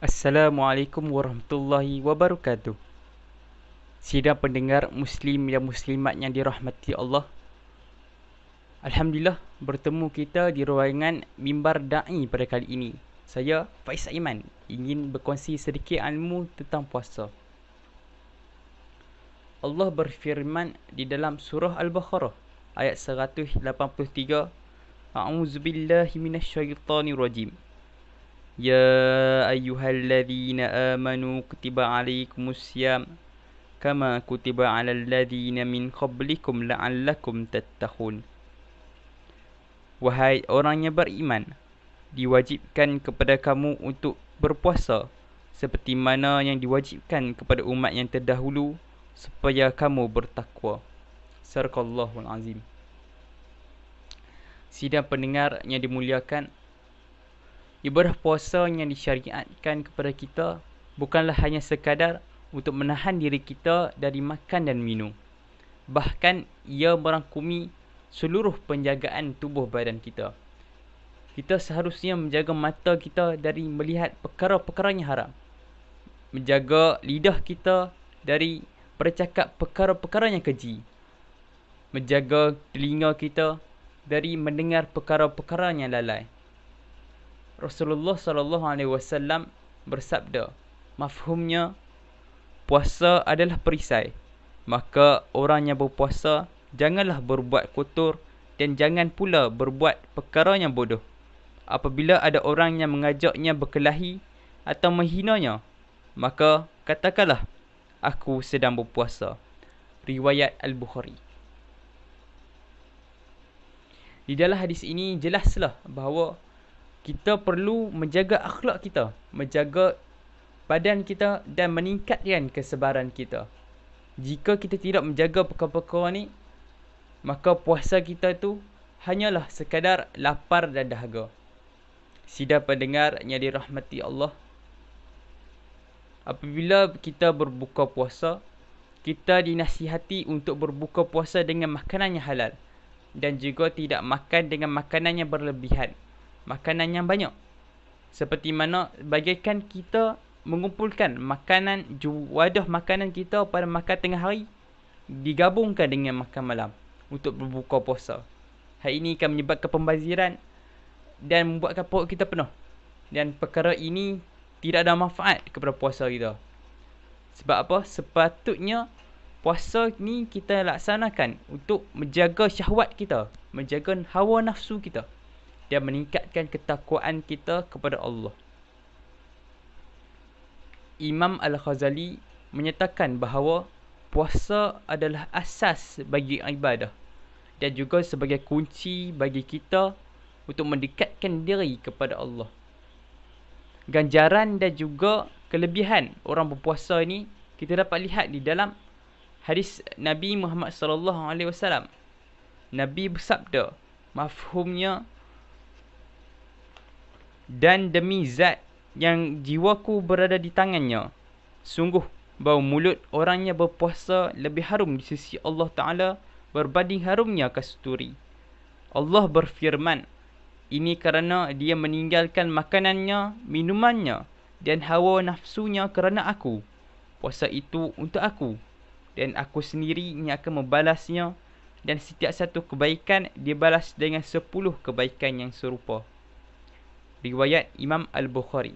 Assalamualaikum warahmatullahi wabarakatuh Sidang pendengar muslim dan muslimat yang dirahmati Allah Alhamdulillah bertemu kita di ruangan mimbar da'i pada kali ini Saya Faiz Aiman ingin berkongsi sedikit ilmu tentang puasa Allah berfirman di dalam surah Al-Baqarah ayat 183 A'udzubillahiminasyaitanirrojim rajim. يا أيها الذين آمنوا كتب عليكم الصيام كما كتب على الذين من قبلكم لعلكم تتقون Wahai orang yang beriman Diwajibkan kepada kamu untuk berpuasa Seperti mana yang diwajibkan kepada umat yang terdahulu Supaya kamu bertakwa Sarkallahul Azim Sidang pendengar yang dimuliakan Ibadah puasa yang disyariatkan kepada kita bukanlah hanya sekadar untuk menahan diri kita dari makan dan minum. Bahkan ia merangkumi seluruh penjagaan tubuh badan kita. Kita seharusnya menjaga mata kita dari melihat perkara-perkara yang haram. Menjaga lidah kita dari bercakap perkara-perkara yang keji. Menjaga telinga kita dari mendengar perkara-perkara yang lalai. Rasulullah sallallahu alaihi wasallam bersabda, mafhumnya puasa adalah perisai. Maka orang yang berpuasa janganlah berbuat kotor dan jangan pula berbuat perkara yang bodoh. Apabila ada orang yang mengajaknya berkelahi atau menghinanya, maka katakanlah, aku sedang berpuasa. Riwayat Al-Bukhari Di dalam hadis ini jelaslah bahawa kita perlu menjaga akhlak kita, menjaga badan kita dan meningkatkan kesebaran kita. Jika kita tidak menjaga perkara-perkara ni, maka puasa kita tu hanyalah sekadar lapar dan dahaga. Sida pendengar yang dirahmati Allah. Apabila kita berbuka puasa, kita dinasihati untuk berbuka puasa dengan makanan yang halal dan juga tidak makan dengan makanan yang berlebihan makanan yang banyak. Seperti mana bagaikan kita mengumpulkan makanan, wadah makanan kita pada makan tengah hari digabungkan dengan makan malam untuk berbuka puasa. Hal ini akan menyebabkan pembaziran dan membuatkan perut kita penuh. Dan perkara ini tidak ada manfaat kepada puasa kita. Sebab apa? Sepatutnya puasa ni kita laksanakan untuk menjaga syahwat kita, menjaga hawa nafsu kita. Dia meningkatkan ketakwaan kita kepada Allah. Imam Al-Ghazali menyatakan bahawa puasa adalah asas bagi ibadah dan juga sebagai kunci bagi kita untuk mendekatkan diri kepada Allah. Ganjaran dan juga kelebihan orang berpuasa ini kita dapat lihat di dalam hadis Nabi Muhammad sallallahu alaihi wasallam. Nabi bersabda, mafhumnya dan demi zat yang jiwaku berada di tangannya. Sungguh bau mulut orangnya berpuasa lebih harum di sisi Allah Ta'ala berbanding harumnya kasuturi. Allah berfirman, ini kerana dia meninggalkan makanannya, minumannya dan hawa nafsunya kerana aku. Puasa itu untuk aku dan aku sendiri yang akan membalasnya dan setiap satu kebaikan dibalas dengan sepuluh kebaikan yang serupa. Riwayat Imam Al-Bukhari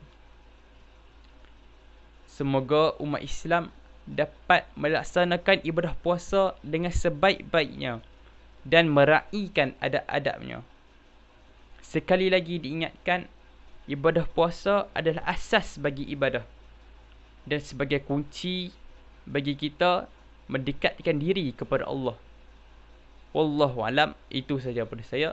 Semoga umat Islam dapat melaksanakan ibadah puasa dengan sebaik-baiknya dan meraihkan adab-adabnya. Sekali lagi diingatkan, ibadah puasa adalah asas bagi ibadah dan sebagai kunci bagi kita mendekatkan diri kepada Allah. Wallahu alam itu saja pada saya.